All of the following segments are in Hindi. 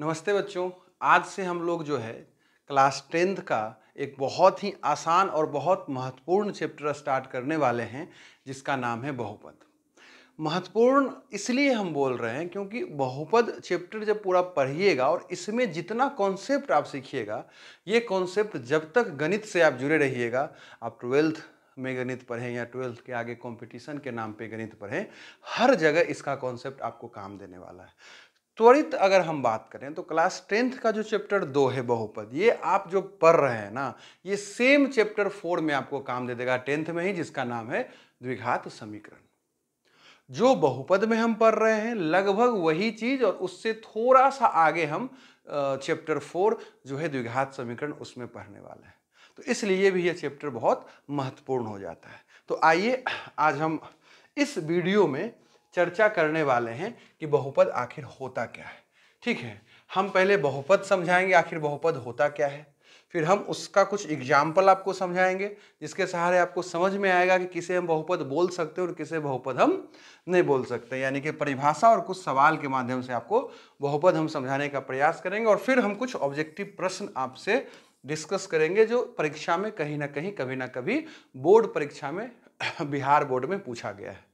नमस्ते बच्चों आज से हम लोग जो है क्लास टेंथ का एक बहुत ही आसान और बहुत महत्वपूर्ण चैप्टर स्टार्ट करने वाले हैं जिसका नाम है बहुपद महत्वपूर्ण इसलिए हम बोल रहे हैं क्योंकि बहुपद चैप्टर जब पूरा पढ़िएगा और इसमें जितना कॉन्सेप्ट आप सीखिएगा ये कॉन्सेप्ट जब तक गणित से आप जुड़े रहिएगा आप ट्वेल्थ में गणित पढ़ें या ट्वेल्थ के आगे कंपटीशन के नाम पे गणित पढ़ें हर जगह इसका कॉन्सेप्ट आपको काम देने वाला है त्वरित अगर हम बात करें तो क्लास टेंथ का जो चैप्टर दो है बहुपद ये आप जो पढ़ रहे हैं ना ये सेम चैप्टर फोर में आपको काम दे देगा टेंथ में ही जिसका नाम है द्विघात समीकरण जो बहुपद में हम पढ़ रहे हैं लगभग वही चीज और उससे थोड़ा सा आगे हम चैप्टर फोर जो है द्विघात समीकरण उसमें पढ़ने वाले हैं तो इसलिए भी यह चैप्टर बहुत महत्वपूर्ण हो जाता है तो आइए आज हम इस वीडियो में चर्चा करने वाले हैं कि बहुपद आखिर होता क्या है ठीक है हम पहले बहुपद समझाएंगे आखिर बहुपद होता क्या है फिर हम उसका कुछ एग्जाम्पल आपको समझाएंगे जिसके सहारे आपको समझ में आएगा कि किसे हम बहुपद बोल सकते हैं और किसे बहुपद हम नहीं बोल सकते यानी कि परिभाषा और कुछ सवाल के माध्यम से आपको बहुपद हम समझाने का प्रयास करेंगे और फिर हम कुछ ऑब्जेक्टिव प्रश्न आपसे डिस्कस करेंगे जो परीक्षा में कहीं ना कहीं कभी ना कभी बोर्ड परीक्षा में बिहार बोर्ड में पूछा गया है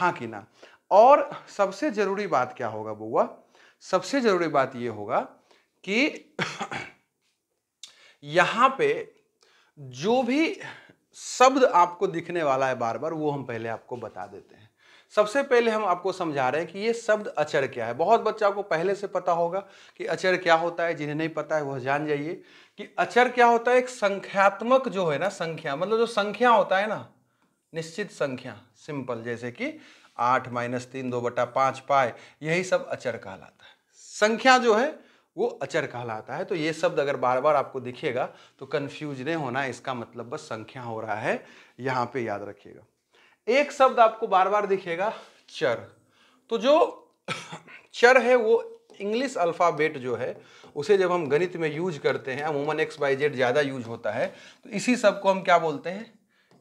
हाँ कि ना और सबसे ज़रूरी बात क्या होगा बुआ सबसे ज़रूरी बात यह होगा कि यहां पे जो भी शब्द आपको दिखने वाला है बार बार वो हम पहले आपको बता देते हैं सबसे पहले हम आपको समझा रहे हैं कि ये शब्द अचर क्या है बहुत बच्चा को पहले से पता होगा कि अचर क्या होता है जिन्हें नहीं पता है वह जान जाइए कि अचर क्या होता है एक संख्यात्मक जो है ना संख्या मतलब जो संख्या होता है ना निश्चित संख्या सिंपल जैसे कि आठ माइनस तीन दो बटा पाँच पाए यही सब अचर कहलाता है संख्या जो है वो अचर कहलाता है तो ये शब्द अगर बार बार आपको दिखेगा तो कन्फ्यूज नहीं होना इसका मतलब बस संख्या हो रहा है यहाँ पे याद रखिएगा एक शब्द आपको बार बार दिखेगा चर तो जो चर है वो इंग्लिश अल्फ़ाबेट जो है उसे जब हम गणित में यूज करते हैं अमूमन एक्स बाई जेड ज़्यादा यूज होता है तो इसी सब को हम क्या बोलते हैं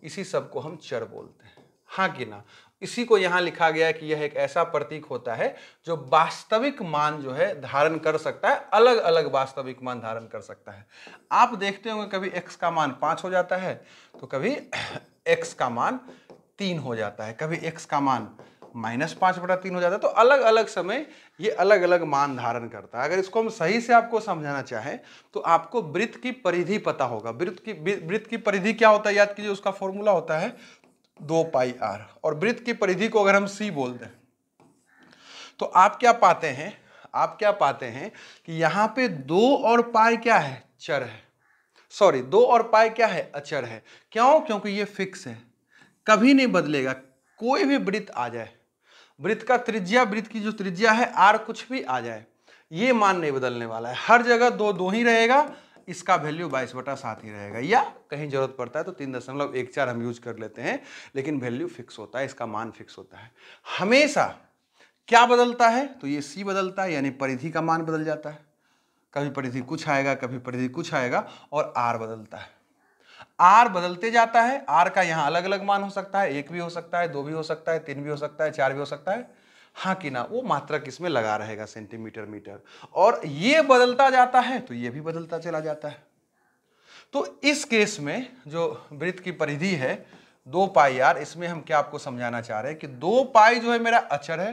इसी सब को हम चर बोलते हैं हाँ कि ना इसी को यहां लिखा गया कि यह एक ऐसा प्रतीक होता है जो वास्तविक मान जो है धारण कर सकता है अलग अलग वास्तविक मान धारण कर सकता है आप देखते होंगे कभी एक्स का मान पांच हो जाता है तो कभी एक्स का मान तीन हो जाता है कभी एक्स का मान माइनस पांच बटा तीन हो जाता है तो अलग अलग समय ये अलग अलग मान धारण करता है अगर इसको हम सही से आपको समझाना चाहें तो आपको वृत्त की परिधि पता होगा वृत्त की वृत्त की परिधि क्या होता है याद कीजिए उसका फॉर्मूला होता है दो पाई आर और वृत्त की परिधि को अगर हम सी बोल दें तो आप क्या पाते हैं आप क्या पाते हैं कि यहाँ पे दो और पाई क्या है चर है सॉरी दो और पाई क्या है अचर है क्यों क्योंकि ये फिक्स है कभी नहीं बदलेगा कोई भी वृत्त आ जाए वृत्त का त्रिज्या वृत्त की जो त्रिज्या है आर कुछ भी आ जाए ये मान नहीं बदलने वाला है हर जगह दो दो ही रहेगा इसका वैल्यू बाईस बटा सात ही रहेगा या कहीं जरूरत पड़ता है तो तीन दशमलव एक चार हम यूज कर लेते हैं लेकिन वैल्यू फिक्स होता है इसका मान फिक्स होता है हमेशा क्या बदलता है तो ये सी बदलता है यानी परिधि का मान बदल जाता है कभी परिधि कुछ आएगा कभी परिधि कुछ आएगा और आर बदलता है आर बदलते जाता है आर का यहाँ अलग अलग मान हो सकता है एक भी हो सकता है दो भी हो सकता है तीन भी हो सकता है चार भी हो सकता है हाँ कि ना वो मात्रा किसमें लगा रहेगा सेंटीमीटर मीटर और ये बदलता जाता है तो ये भी बदलता चला जाता है तो इस केस में जो वृत्त की परिधि है दो पाई आर इसमें हम क्या आपको समझाना चाह रहे हैं कि दो पाई जो है मेरा अचर है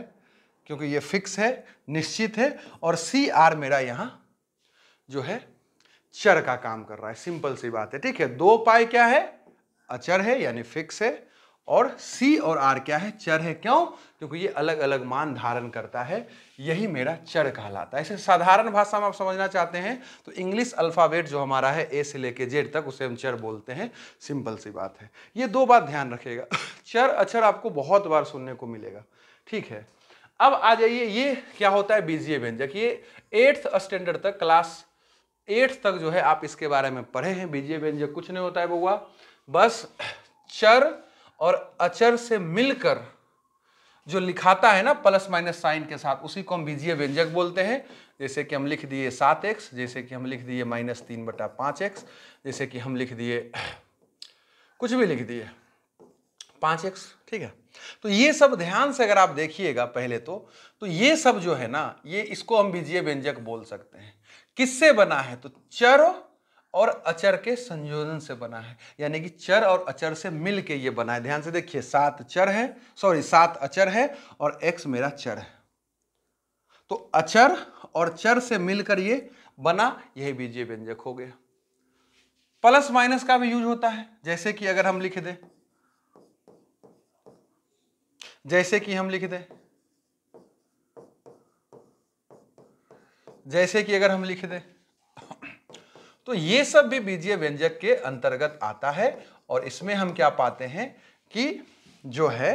क्योंकि ये फिक्स है निश्चित है और सी आर मेरा यहाँ जो है चर का काम कर रहा है सिंपल सी बात है ठीक है दो पाई क्या है अचर है यानी फिक्स है और C और R क्या है चर है क्यों क्योंकि ये अलग अलग मान धारण करता है यही मेरा चर कहलाता है इसे साधारण भाषा में आप समझना चाहते हैं तो इंग्लिश अल्फ़ाबेट जो हमारा है ए से लेके जेड तक उसे हम चर बोलते हैं सिंपल सी बात है ये दो बात ध्यान रखिएगा चर अचर आपको बहुत बार सुनने को मिलेगा ठीक है अब आ जाइए ये क्या होता है बीजीए व्यंजक ये एट्थ स्टैंडर्ड तक क्लास एट्थ तक जो है आप इसके बारे में पढ़े हैं बीजीए व्यंजक कुछ नहीं होता है बउआ बस चर और अचर से मिलकर जो लिखाता है ना प्लस माइनस साइन के साथ उसी को हम बीजीय व्यंजक बोलते हैं जैसे कि हम लिख दिए सात एक्स जैसे कि हम लिख दिए माइनस तीन बटा पाँच एक्स जैसे कि हम लिख दिए कुछ भी लिख दिए पाँच एक्स ठीक है तो ये सब ध्यान से अगर आप देखिएगा पहले तो तो ये सब जो है ना ये इसको हम बीजीय व्यंजक बोल सकते हैं किससे बना है तो चर और अचर के संयोजन से बना है यानी कि चर और अचर से मिल के ये बना है ध्यान से देखिए सात चर है सॉरी सात अचर है और एक्स मेरा चर है तो अचर और चर से मिलकर ये बना यही बीजीय व्यंजक हो गया प्लस माइनस का भी यूज होता है जैसे कि अगर हम लिख दें जैसे कि हम लिख दें जैसे कि अगर हम लिख दें तो ये सब भी बीजीय व्यंजक के अंतर्गत आता है और इसमें हम क्या पाते हैं कि जो है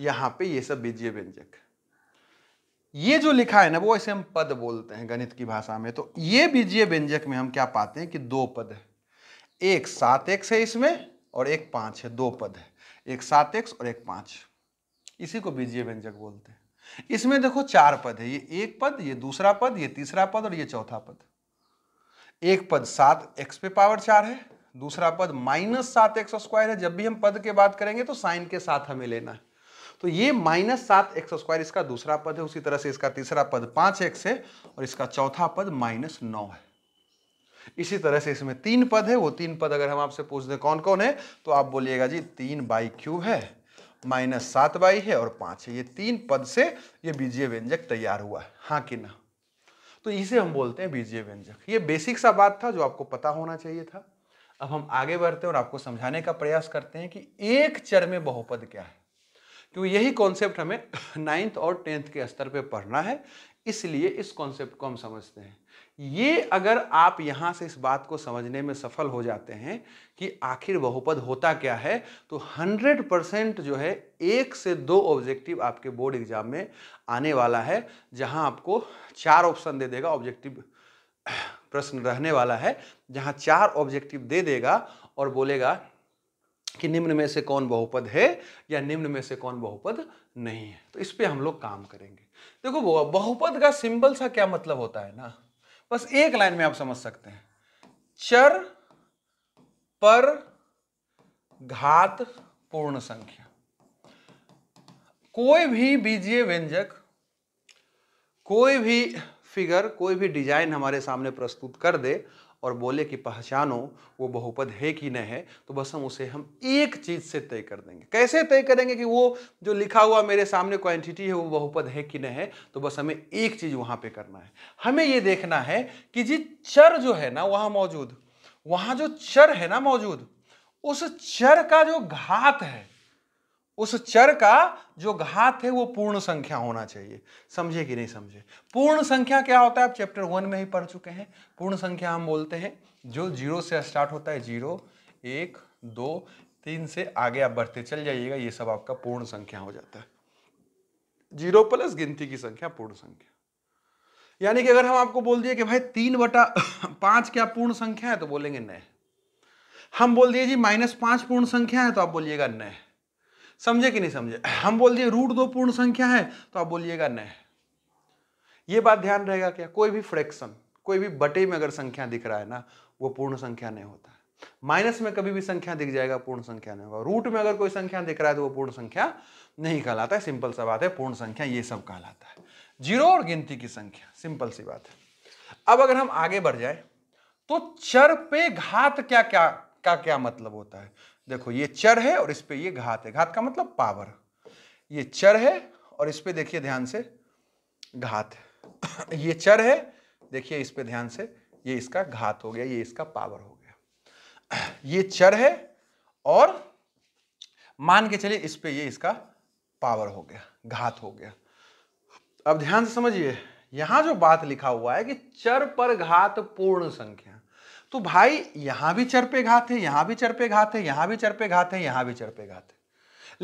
यहाँ पे ये सब बीजीय व्यंजक ये जो लिखा है ना वो ऐसे हम पद बोलते हैं गणित की भाषा में तो ये बीजीय व्यंजक में हम क्या पाते हैं कि दो पद है एक सात एक्स है इसमें और एक पाँच है दो पद है एक सात एक्स और एक पाँच इसी को बीजीय व्यंजक बोलते हैं इसमें देखो चार पद है ये एक पद ये दूसरा पद ये तीसरा पद और ये चौथा पद है एक पद सात एक्स पे पावर चार है दूसरा पद माइनस सात एक्स स्क्वायर है जब भी हम पद के बात करेंगे तो साइन के साथ हमें लेना है तो ये माइनस सात एक्स स्क्वायर इसका दूसरा पद है उसी तरह से इसका तीसरा पद पांच एक्स है और इसका चौथा पद माइनस नौ है इसी तरह से इसमें तीन पद है वो तीन पद अगर हम आपसे पूछ दें कौन कौन है तो आप बोलिएगा जी तीन बाई क्यू है माइनस सात बाई है और पाँच है ये तीन पद से ये बीजीय व्यंजक तैयार हुआ है हाँ कि ना तो इसे हम बोलते हैं बीजीय व्यंजक ये बेसिक सा बात था जो आपको पता होना चाहिए था अब हम आगे बढ़ते हैं और आपको समझाने का प्रयास करते हैं कि एक चर में बहुपद क्या है क्योंकि यही कॉन्सेप्ट हमें नाइन्थ और टेंथ के स्तर पर पढ़ना है इसलिए इस कॉन्सेप्ट को हम समझते हैं ये अगर आप यहां से इस बात को समझने में सफल हो जाते हैं कि आखिर बहुपद होता क्या है तो 100 परसेंट जो है एक से दो ऑब्जेक्टिव आपके बोर्ड एग्जाम में आने वाला है जहां आपको चार ऑप्शन दे देगा ऑब्जेक्टिव प्रश्न रहने वाला है जहाँ चार ऑब्जेक्टिव दे देगा और बोलेगा कि निम्न में से कौन बहुपद है या निम्न में से कौन बहुपद नहीं है तो इस पर हम लोग काम करेंगे देखो बहुपद का सिंबल सा क्या मतलब होता है ना बस एक लाइन में आप समझ सकते हैं चर पर घात पूर्ण संख्या कोई भी बीजीय व्यंजक कोई भी फिगर कोई भी डिजाइन हमारे सामने प्रस्तुत कर दे और बोले कि पहचानो वो बहुपद है कि न है तो बस हम उसे हम एक चीज़ से तय कर देंगे कैसे तय करेंगे कि वो जो लिखा हुआ मेरे सामने क्वांटिटी है वो बहुपद है कि न है तो बस हमें एक चीज़ वहाँ पे करना है हमें ये देखना है कि जी चर जो है ना वहाँ मौजूद वहाँ जो चर है ना मौजूद उस चर का जो घात है उस चर का जो घात है वो पूर्ण संख्या होना चाहिए समझे कि नहीं समझे पूर्ण संख्या क्या होता है आप चैप्टर वन में ही पढ़ चुके हैं पूर्ण संख्या हम बोलते हैं जो जीरो से स्टार्ट होता है जीरो एक दो तीन से आगे आप बढ़ते चल जाइएगा ये सब आपका पूर्ण संख्या हो जाता है जीरो प्लस गिनती की संख्या पूर्ण संख्या यानी कि अगर हम आपको बोल दिए कि भाई तीन बटा पांच क्या पूर्ण संख्या है तो बोलेंगे न हम बोल दिए जी माइनस पांच पूर्ण संख्या है तो आप बोलिएगा नहीं समझे कि नहीं समझे हम बोल दिए रूट दो पूर्ण संख्या है तो आप बोलिएगा न ये बात ध्यान रहेगा क्या कोई भी फ्रैक्शन कोई भी बटे में अगर संख्या दिख रहा है ना वो पूर्ण संख्या नहीं होता है माइनस में कभी भी संख्या दिख जाएगा पूर्ण संख्या नहीं होगा रूट में अगर कोई संख्या दिख रहा है तो वो पूर्ण संख्या नहीं कहलाता है सिंपल सा बात है पूर्ण संख्या ये सब कहलाता है जीरो और गिनती की संख्या सिंपल सी बात है अब अगर हम आगे बढ़ जाए तो चर पे घात क्या क्या का क्या मतलब होता है देखो ये चर है और इस पर ये घात है घात का मतलब पावर ये चर है और इस पर देखिए ध्यान से घात ये चर है देखिए इस पर ध्यान से ये इसका घात हो गया ये इसका पावर हो गया ये चर है और मान के चलिए इस पे ये इसका पावर हो गया घात हो गया अब ध्यान से समझिए यहां जो बात लिखा हुआ है कि चर पर घात पूर्ण संख्या तो भाई यहां भी चर पे घात है यहां भी चर पे घात है यहां भी चर पे घात है यहां भी चर पे घात है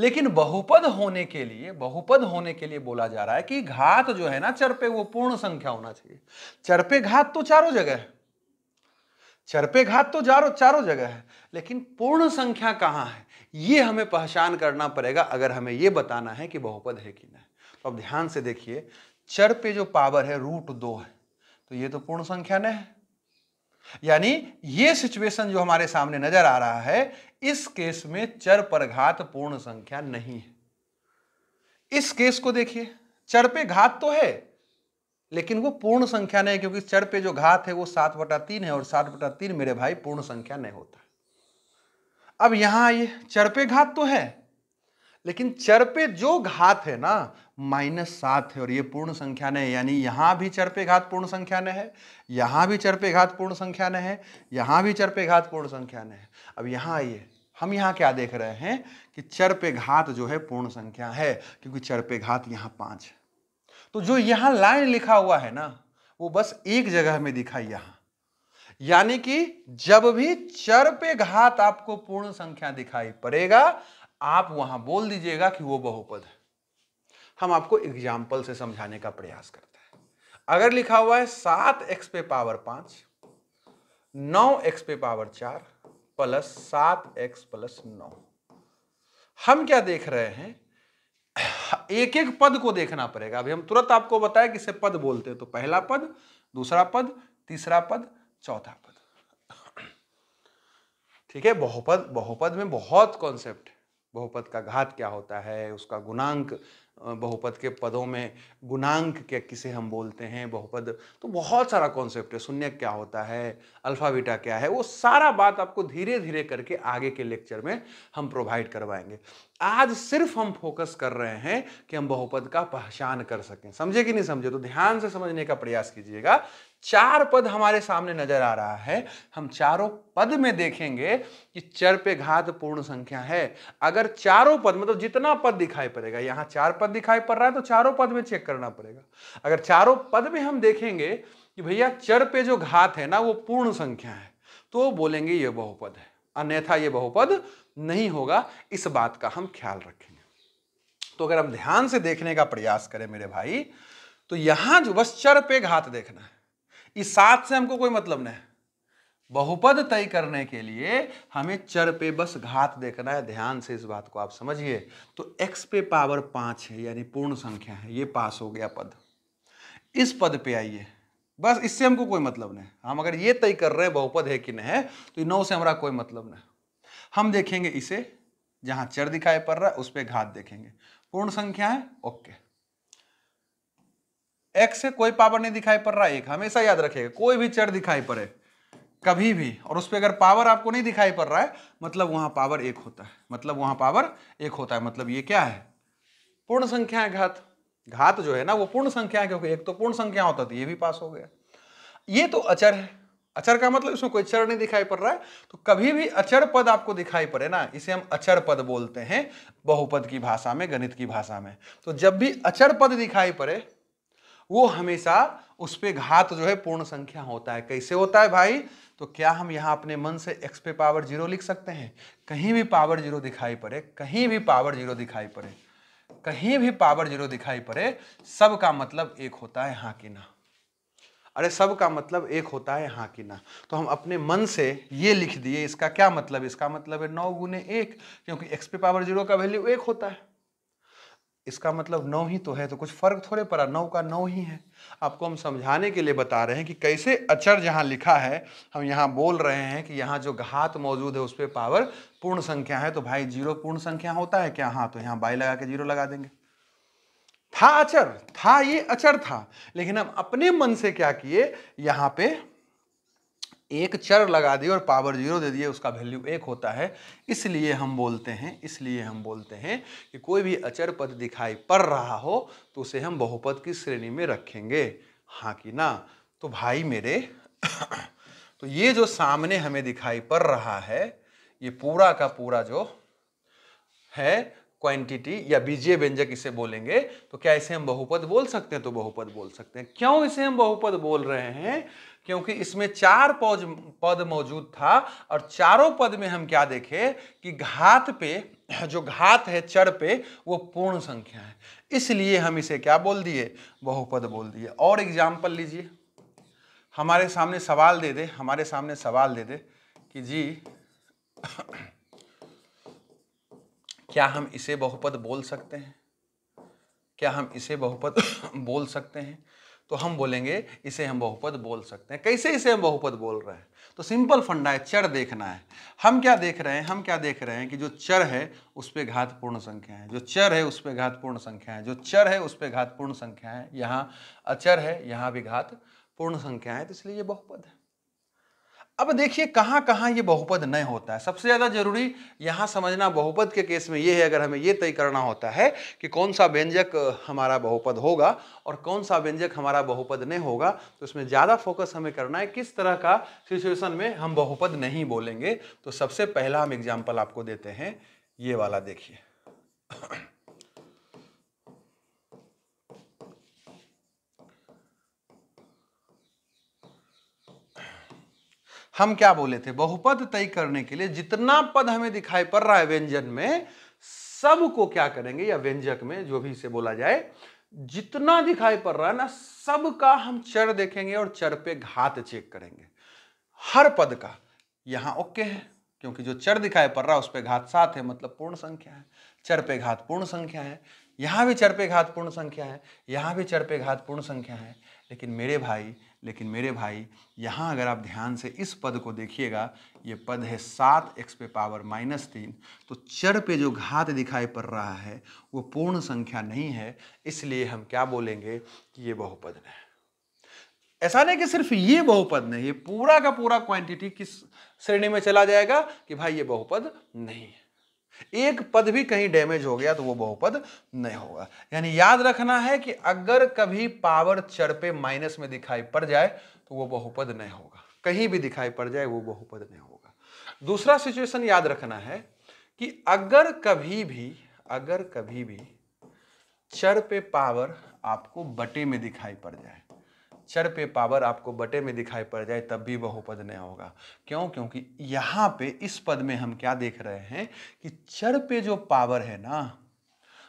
लेकिन बहुपद होने के लिए बहुपद होने के लिए बोला जा रहा है कि घात जो है ना चर पे वो पूर्ण संख्या होना चाहिए चर पे घात तो चारों जगह है चर पे घात तो चारों चारों जगह है लेकिन पूर्ण संख्या कहाँ है ये हमें पहचान करना पड़ेगा अगर हमें ये बताना है कि बहुपद है कि नहीं तो अब ध्यान से देखिए चर पे जो पावर है रूट दो है तो ये तो पूर्ण संख्या नहीं है यानी ये सिचुएशन जो हमारे सामने नजर आ रहा है इस केस में चर पर घात पूर्ण संख्या नहीं है इस केस को देखिए चर पे घात तो है लेकिन वो पूर्ण संख्या नहीं क्योंकि चर पे जो घात है वो सात बटा तीन है और सात बटा तीन मेरे भाई पूर्ण संख्या नहीं होता अब यहां आइए चर पे घात तो है लेकिन चर पे जो घात है ना माइनस सात है और ये पूर्ण संख्या ने है यानी यहाँ भी चर पे घात पूर्ण संख्या न है यहाँ भी चर पे घात पूर्ण संख्या ने है यहाँ भी चर पे घात पूर्ण संख्या ने है अब यहाँ आइए हम यहाँ क्या देख रहे हैं कि चर पे घात जो है पूर्ण संख्या है क्योंकि चर पे घात यहाँ पाँच है तो जो यहाँ लाइन लिखा हुआ है ना वो बस एक जगह में दिखा यहाँ यानी कि जब भी चर पे घात आपको पूर्ण संख्या दिखाई पड़ेगा आप वहां बोल दीजिएगा कि वो बहुपद है हम आपको एग्जाम्पल से समझाने का प्रयास करते हैं अगर लिखा हुआ है सात एक्स पे पावर पांच नौ एक्स पे पावर चार प्लस सात एक्स प्लस नौ हम क्या देख रहे हैं एक एक पद को देखना पड़ेगा अभी हम तुरंत आपको बताया किसे पद बोलते हैं तो पहला पद दूसरा पद तीसरा पद चौथा पद ठीक है बहुपद बहुपद में बहुत कॉन्सेप्ट बहुपद का घात क्या होता है उसका गुणांक बहुपद के पदों में गुणांक क्या किसे हम बोलते हैं बहुपद तो बहुत सारा कॉन्सेप्ट है शून्य क्या होता है अल्फ़ा बीटा क्या है वो सारा बात आपको धीरे धीरे करके आगे के लेक्चर में हम प्रोवाइड करवाएंगे आज सिर्फ हम फोकस कर रहे हैं कि हम बहुपद का पहचान कर सकें समझे कि नहीं समझे तो ध्यान से समझने का प्रयास कीजिएगा चार पद हमारे सामने नजर आ रहा है हम चारों पद में देखेंगे कि चर पे घात पूर्ण संख्या है अगर चारों पद मतलब जितना पद दिखाई पड़ेगा यहाँ चार पद पद दिखाई पड़ रहा है तो चारों पद में चेक करना पड़ेगा अगर चारों पद में हम देखेंगे कि भैया चर पे जो घात है ना वो पूर्ण संख्या है तो बोलेंगे ये बहुपद है अन्यथा ये बहुपद नहीं होगा इस बात का हम ख्याल रखेंगे तो अगर हम ध्यान से देखने का प्रयास करें मेरे भाई तो यहां जो बस चर पे घात देखना है इस सात से हमको कोई मतलब नहीं बहुपद तय करने के लिए हमें चर पे बस घात देखना है ध्यान से इस बात को आप समझिए तो x पे पावर पांच है यानी पूर्ण संख्या है ये पास हो गया पद इस पद पे आइए बस इससे हमको कोई मतलब नहीं हम अगर ये तय कर रहे हैं बहुपद है कि नहीं है तो नौ से हमारा कोई मतलब नहीं हम देखेंगे इसे जहां चर दिखाई पड़ रहा है उस पर घात देखेंगे पूर्ण संख्या है ओके एक्स से कोई पावर नहीं दिखाई पड़ रहा है एक हमेशा याद रखेगा कोई भी चर दिखाई पड़े कभी भी और उस पर अगर पावर आपको नहीं दिखाई पड़ रहा है मतलब वहां पावर एक होता है मतलब वहां पावर एक होता है मतलब ये क्या है पूर्ण संख्या घात घात जो है ना वो पूर्ण संख्या है क्योंकि एक तो पूर्ण संख्या होता थी तो ये भी पास हो गया ये तो अचर है अचर का मतलब इसमें कोई चर नहीं दिखाई पड़ रहा है तो कभी भी अचर पद आपको दिखाई पड़े ना इसे हम अचर पद बोलते हैं बहुपद की भाषा में गणित की भाषा में तो जब भी अचर पद दिखाई पड़े वो हमेशा उस पर घात जो है पूर्ण संख्या होता है कैसे होता है भाई तो क्या हम यहाँ अपने मन से एक्स पे पावर जीरो लिख सकते हैं कहीं भी पावर जीरो दिखाई पड़े कहीं भी पावर जीरो दिखाई पड़े कहीं भी पावर जीरो दिखाई पड़े सब का मतलब एक होता है हाँ कि ना अरे सब का मतलब एक होता है हाँ कि ना तो हम अपने मन से ये लिख दिए इसका क्या मतलब इसका मतलब है नौ गुने एक क्योंकि एक्स पे पावर जीरो का वैल्यू एक होता है इसका मतलब नौ ही तो है तो कुछ फर्क थोड़े पड़ा नौ का नौ ही है आपको हम समझाने के लिए बता रहे हैं कि कैसे अचर जहाँ लिखा है हम यहाँ बोल रहे हैं कि यहाँ जो घात मौजूद है उस पर पावर पूर्ण संख्या है तो भाई जीरो पूर्ण संख्या होता है क्या हाँ तो यहाँ बाई लगा के जीरो लगा देंगे था अचर था ये अचर था लेकिन हम अपने मन से क्या किए यहाँ पे एक चर लगा दिए और पावर जीरो दे दिए उसका वैल्यू एक होता है इसलिए हम बोलते हैं इसलिए हम बोलते हैं कि कोई भी अचर पद दिखाई पड़ रहा हो तो उसे हम बहुपद की श्रेणी में रखेंगे हाँ कि ना तो भाई मेरे तो ये जो सामने हमें दिखाई पड़ रहा है ये पूरा का पूरा जो है क्वांटिटी या बीजीय व्यंजक इसे बोलेंगे तो क्या इसे हम बहुपद बोल सकते हैं तो बहुपद बोल सकते हैं क्यों इसे हम बहुपद बोल रहे हैं क्योंकि इसमें चार पौज पद मौजूद था और चारों पद में हम क्या देखे कि घात पे जो घात है चढ़ पे वो पूर्ण संख्या है इसलिए हम इसे क्या बोल दिए बहुपद बोल दिए और एग्जाम्पल लीजिए हमारे सामने सवाल दे दे हमारे सामने सवाल दे दे कि जी क्या हम इसे बहुपद बोल सकते हैं क्या हम इसे बहुपद बोल सकते हैं तो हम बोलेंगे इसे हम बहुपद बोल सकते हैं कैसे इसे हम बहुपद बोल रहे हैं तो सिंपल फंडा है चर देखना है हम क्या देख रहे हैं हम क्या देख रहे हैं कि जो चर है उस पर घात पूर्ण संख्या है जो चर है उस पर घात पूर्ण संख्या है जो चर है उस पर घात पूर्ण संख्या है यहाँ अचर है यहाँ भी घात पूर्ण संख्या है तो इसलिए ये बहुपद है अब देखिए कहाँ कहाँ ये बहुपद नए होता है सबसे ज़्यादा जरूरी यहाँ समझना बहुपद के केस में ये है अगर हमें ये तय करना होता है कि कौन सा व्यंजक हमारा बहुपद होगा और कौन सा व्यंजक हमारा बहुपद नहीं होगा तो इसमें ज़्यादा फोकस हमें करना है किस तरह का सिचुएशन में हम बहुपद नहीं बोलेंगे तो सबसे पहला हम एग्जाम्पल आपको देते हैं ये वाला देखिए हम क्या बोले थे बहुपद तय करने के लिए जितना पद हमें दिखाई पड़ रहा है व्यंजन में सबको क्या करेंगे या व्यंजक में जो भी इसे बोला जाए जितना दिखाई पड़ रहा है ना सबका हम चर देखेंगे और चर पे घात चेक करेंगे हर पद का यहाँ ओके है क्योंकि जो चर दिखाई पड़ रहा है उस पर घात सात है मतलब पूर्ण संख्या है चर पे घात पूर्ण संख्या है यहाँ भी चर पे घात पूर्ण संख्या है यहाँ भी चर पे घात पूर्ण संख्या है लेकिन मेरे भाई लेकिन मेरे भाई यहाँ अगर आप ध्यान से इस पद को देखिएगा ये पद है सात एक्स पे पावर माइनस तीन तो चर पे जो घात दिखाई पड़ रहा है वो पूर्ण संख्या नहीं है इसलिए हम क्या बोलेंगे कि ये बहुपद है ऐसा नहीं कि सिर्फ ये बहुपद नहीं ये पूरा का पूरा क्वांटिटी किस श्रेणी में चला जाएगा कि भाई ये बहुपद नहीं है एक पद भी कहीं डैमेज हो गया तो वो बहुपद नहीं होगा यानी याद रखना है कि अगर कभी पावर चर पे माइनस में दिखाई पड़ जाए तो वो बहुपद नहीं होगा कहीं भी दिखाई पड़ जाए वो बहुपद नहीं होगा दूसरा सिचुएशन याद रखना है कि अगर कभी भी अगर कभी भी चर पे पावर आपको बटे में दिखाई पड़ जाए चर पे पावर आपको बटे में दिखाई पड़ जाए तब भी बहुपद नहीं होगा क्यों क्योंकि यहाँ पे इस पद में हम क्या देख रहे हैं कि चर पे जो पावर है ना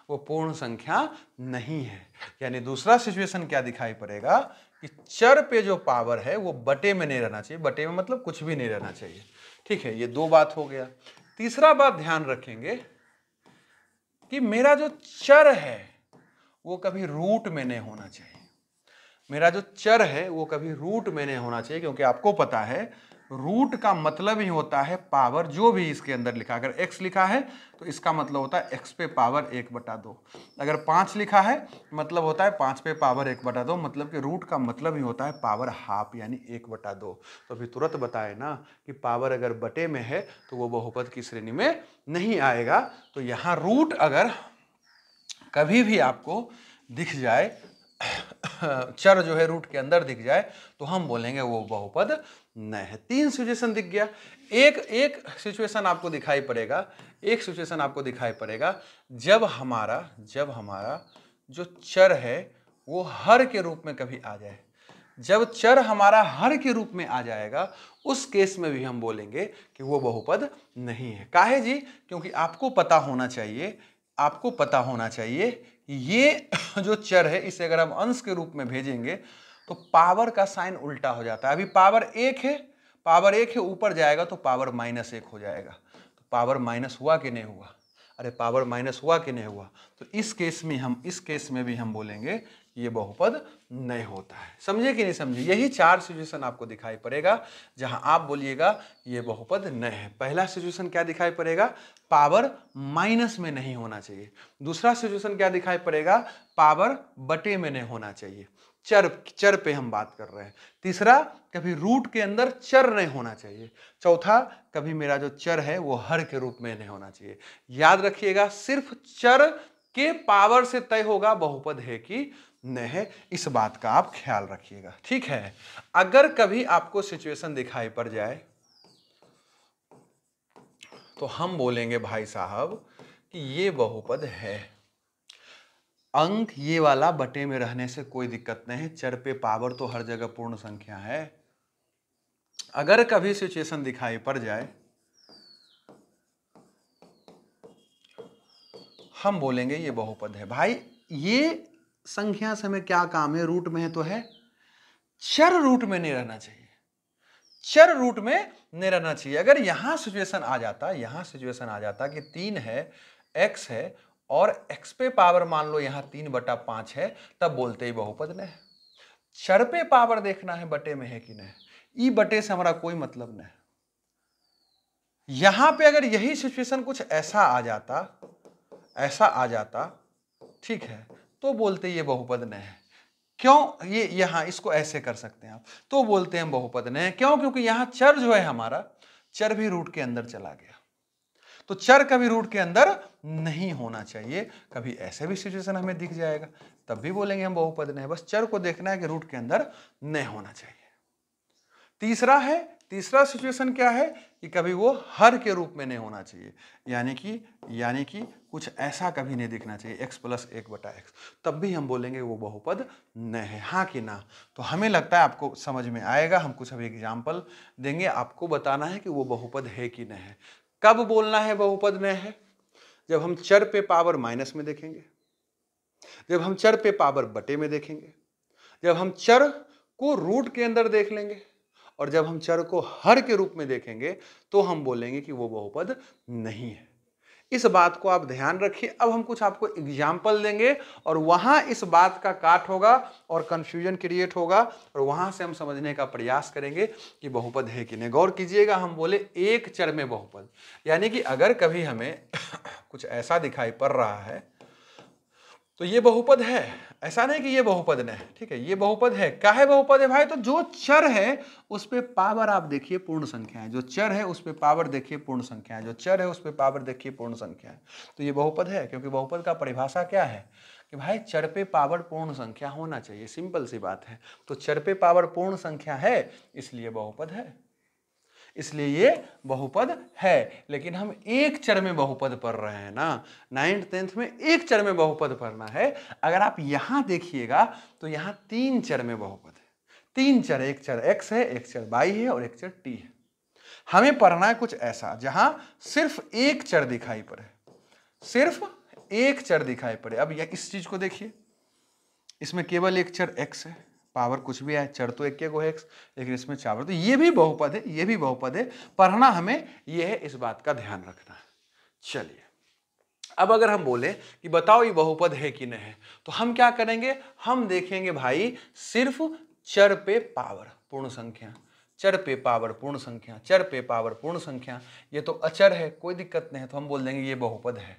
वो पूर्ण संख्या नहीं है यानी दूसरा सिचुएशन क्या दिखाई पड़ेगा कि चर पे जो पावर है वो बटे में नहीं रहना चाहिए बटे में मतलब कुछ भी नहीं रहना चाहिए ठीक है ये दो बात हो गया तीसरा बात ध्यान रखेंगे कि मेरा जो चर है वो कभी रूट में नहीं होना चाहिए मेरा जो चर है वो कभी रूट में नहीं होना चाहिए क्योंकि आपको पता है रूट का मतलब ही होता है पावर जो भी इसके अंदर लिखा अगर एक्स लिखा है तो इसका मतलब होता है एक्स पे पावर एक बटा दो अगर पाँच लिखा है मतलब होता है पाँच पे पावर एक बटा दो मतलब कि रूट का मतलब ही होता है पावर हाफ यानी एक बटा दो तो अभी तुरंत बताए ना कि पावर अगर बटे में है तो वो बहुपद की श्रेणी में नहीं आएगा तो यहाँ रूट अगर कभी भी आपको दिख जाए चर जो है रूट के अंदर दिख जाए तो हम बोलेंगे वो बहुपद न है तीन सिचुएशन दिख गया एक एक सिचुएशन आपको दिखाई पड़ेगा एक सिचुएशन आपको दिखाई पड़ेगा जब हमारा जब हमारा जो चर है वो हर के रूप में कभी आ जाए जब चर हमारा हर के रूप में आ जाएगा उस केस में भी हम बोलेंगे कि वो बहुपद नहीं है काहे जी क्योंकि आपको पता होना चाहिए आपको पता होना चाहिए ये जो चर है इसे अगर हम अंश के रूप में भेजेंगे तो पावर का साइन उल्टा हो जाता है अभी पावर एक है पावर एक है ऊपर जाएगा तो पावर माइनस एक हो जाएगा तो पावर माइनस हुआ कि नहीं हुआ अरे पावर माइनस हुआ कि नहीं हुआ तो इस केस में हम इस केस में भी हम बोलेंगे ये बहुपद नहीं होता है समझे कि नहीं समझे यही चार सिचुएशन आपको दिखाई पड़ेगा जहां आप बोलिएगा ये बहुपद नहीं है पहला सिचुएशन क्या दिखाई पड़ेगा पावर माइनस में नहीं होना चाहिए दूसरा सिचुएशन क्या दिखाई पड़ेगा पावर बटे में नहीं होना चाहिए चर चर पे हम बात कर रहे हैं तीसरा कभी रूट के अंदर चर नहीं होना चाहिए चौथा कभी मेरा जो चर है वो हर के रूप में नहीं होना चाहिए याद रखिएगा सिर्फ चर के पावर से तय होगा बहुपद है कि है इस बात का आप ख्याल रखिएगा ठीक है अगर कभी आपको सिचुएशन दिखाई पड़ जाए तो हम बोलेंगे भाई साहब कि ये बहुपद है अंक ये वाला बटे में रहने से कोई दिक्कत नहीं है चर पे पावर तो हर जगह पूर्ण संख्या है अगर कभी सिचुएशन दिखाई पड़ जाए हम बोलेंगे ये बहुपद है भाई ये संख्या से हमें क्या काम है रूट में है तो है चर रूट में नहीं रहना चाहिए चर रूट में नहीं रहना चाहिए अगर यहां सिचुएशन आ जाता यहां सिचुएशन आ जाता कि तीन है एक्स है और एक्स पे पावर मान लो यहां तीन बटा पांच है तब बोलते ही बहुपद न चर पे पावर देखना है बटे में है कि नहीं ई बटे से हमारा कोई मतलब नहीं यहां पे अगर यही सिचुएशन कुछ ऐसा आ जाता ऐसा आ जाता ठीक है तो बोलते ये बहुपद न है क्यों ये यहां इसको ऐसे कर सकते हैं आप तो बोलते हैं बहुपद न है क्यों क्योंकि यहां चर जो है हमारा चर भी रूट के अंदर चला गया तो चर कभी रूट के अंदर नहीं होना चाहिए कभी ऐसे भी सिचुएशन हमें दिख जाएगा तब भी बोलेंगे हम बहुपद नहीं बस चर को देखना है कि रूट के अंदर नहीं होना चाहिए तीसरा है तीसरा सिचुएशन क्या है कि कभी वो हर के रूप में नहीं होना चाहिए यानी कि यानी कि कुछ ऐसा कभी नहीं दिखना चाहिए एक्स प्लस एक बटा एक्स तब भी हम बोलेंगे वो बहुपद न है हाँ कि ना तो हमें लगता है आपको समझ में आएगा हम कुछ अभी एग्जाम्पल देंगे आपको बताना है कि वो बहुपद है कि न है कब बोलना है बहुपद न है जब हम चर पे पावर माइनस में देखेंगे जब हम चर पे पावर बटे में देखेंगे जब हम चर को रूट के अंदर देख लेंगे और जब हम चर को हर के रूप में देखेंगे तो हम बोलेंगे कि वो बहुपद नहीं है इस बात को आप ध्यान रखिए अब हम कुछ आपको एग्जाम्पल देंगे और वहाँ इस बात का काट होगा और कन्फ्यूजन क्रिएट होगा और वहाँ से हम समझने का प्रयास करेंगे कि बहुपद है कि नहीं गौर कीजिएगा हम बोले एक चर में बहुपद यानी कि अगर कभी हमें कुछ ऐसा दिखाई पड़ रहा है तो ये बहुपद है ऐसा नहीं कि ये बहुपद नहीं ठीक है ये बहुपद है क्या है बहुपद है भाई तो जो चर है उस पर पावर आप देखिए पूर्ण संख्या है जो चर है उस पर पावर देखिए पूर्ण संख्या है जो चर है उस पर पावर देखिए पूर्ण संख्या है तो ये बहुपद है क्योंकि बहुपद का परिभाषा क्या है कि भाई चर पे पावर पूर्ण संख्या होना चाहिए सिंपल सी बात है तो चर पे पावर पूर्ण संख्या है इसलिए बहुपद है इसलिए ये बहुपद है लेकिन हम एक चर में बहुपद पढ़ रहे हैं ना नाइन्थ टेंथ में एक चर में बहुपद पढ़ना है अगर आप यहाँ देखिएगा तो यहाँ तीन चर में बहुपद है तीन चर एक चर एक्स है एक चर वाई है और एक चर टी है हमें पढ़ना है कुछ ऐसा जहाँ सिर्फ एक चर दिखाई पड़े सिर्फ एक चर दिखाई पड़े अब यह इस चीज को देखिए इसमें केवल एक चर एक्स है पावर कुछ भी है चर तो एक को है एक्स लेकिन इसमें चावर तो ये भी बहुपद है ये भी बहुपद है पढ़ना हमें ये है इस बात का ध्यान रखना चलिए अब अगर हम बोले कि बताओ ये बहुपद है कि नहीं है तो हम क्या करेंगे हम देखेंगे भाई सिर्फ चर पे पावर पूर्ण संख्या चर पे पावर पूर्ण संख्या चर पे पावर पूर्ण संख्या ये तो अचर है कोई दिक्कत नहीं है तो हम बोल देंगे ये बहुपद है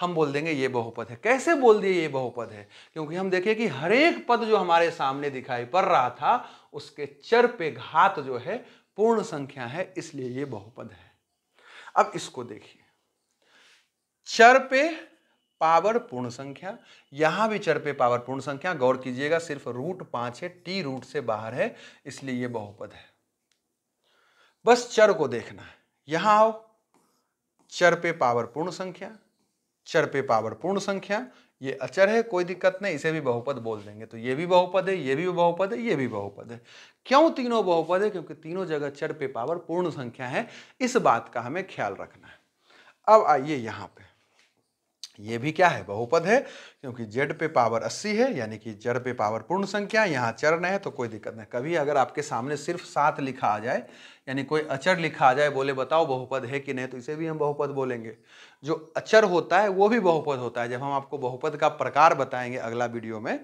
हम बोल देंगे ये बहुपद है कैसे बोल दिए ये बहुपद है क्योंकि हम देखें कि हरेक पद जो हमारे सामने दिखाई पड़ रहा था उसके चर पे घात जो है पूर्ण संख्या है इसलिए ये बहुपद है अब इसको देखिए चर पे पावर पूर्ण संख्या यहां भी चर पे पावर पूर्ण संख्या गौर कीजिएगा सिर्फ रूट पांच है टी रूट से बाहर है इसलिए ये बहुपद है बस चर को देखना है यहां आओ चर पे पावर पूर्ण संख्या चर पे पावर पूर्ण संख्या ये अचर है कोई दिक्कत नहीं इसे भी बहुपद बोल देंगे तो ये भी बहुपद है ये भी बहुपद है ये भी बहुपद है क्यों तीनों बहुपद है क्योंकि तीनों जगह चर पे पावर पूर्ण संख्या है इस बात का हमें ख्याल रखना है अब आइए यहाँ पे ये भी क्या है बहुपद है क्योंकि जेड पे पावर 80 है यानी कि जड़ पे पावर पूर्ण संख्या यहाँ चरण है तो कोई दिक्कत नहीं कभी अगर आपके सामने सिर्फ सात लिखा आ जाए यानी कोई अचर लिखा आ जाए बोले बताओ बहुपद है कि नहीं तो इसे भी हम बहुपद बोलेंगे जो अचर होता है वो भी बहुपद होता है जब हम आपको बहुपद का प्रकार बताएंगे अगला वीडियो में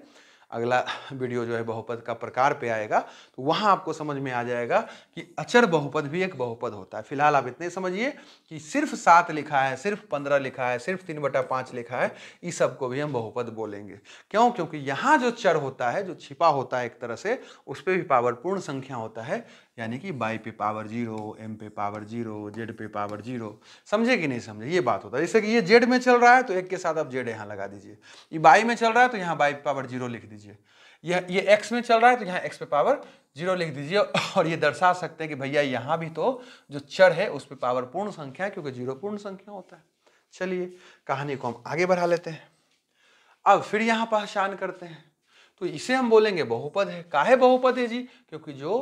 अगला वीडियो जो है बहुपद का प्रकार पे आएगा तो वहाँ आपको समझ में आ जाएगा कि अचर बहुपद भी एक बहुपद होता है फिलहाल आप इतने समझिए कि सिर्फ सात लिखा है सिर्फ पंद्रह लिखा है सिर्फ तीन बटा पाँच लिखा है इस सब को भी हम बहुपद बोलेंगे क्यों क्योंकि यहाँ जो चर होता है जो छिपा होता है एक तरह से उस पर भी पावरपूर्ण संख्या होता है यानी कि बाई पे पावर जीरो एम पे पावर जीरो जेड पे पावर जीरो समझे कि नहीं समझे ये बात होता है जैसे कि ये जेड में चल रहा है तो एक के साथ आप जेड यहाँ लगा दीजिए ये बाई में चल रहा है तो यहाँ बाई पे पावर जीरो लिख दीजिए यह ये एक्स में चल रहा है तो यहाँ एक्स पे पावर जीरो लिख दीजिए और ये दर्शा सकते हैं कि भैया यहाँ भी तो जो चर है उस पर पावर पूर्ण संख्या है क्योंकि जीरो पूर्ण संख्या होता है चलिए कहानी को हम आगे बढ़ा लेते हैं अब फिर यहाँ पहचान करते हैं तो इसे हम बोलेंगे बहुपद है काहे बहुपद है जी क्योंकि जो